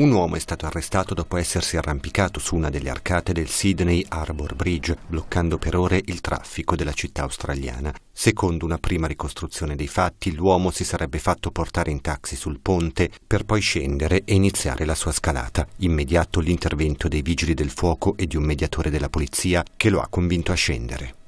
Un uomo è stato arrestato dopo essersi arrampicato su una delle arcate del Sydney Harbour Bridge, bloccando per ore il traffico della città australiana. Secondo una prima ricostruzione dei fatti, l'uomo si sarebbe fatto portare in taxi sul ponte per poi scendere e iniziare la sua scalata. Immediato l'intervento dei vigili del fuoco e di un mediatore della polizia che lo ha convinto a scendere.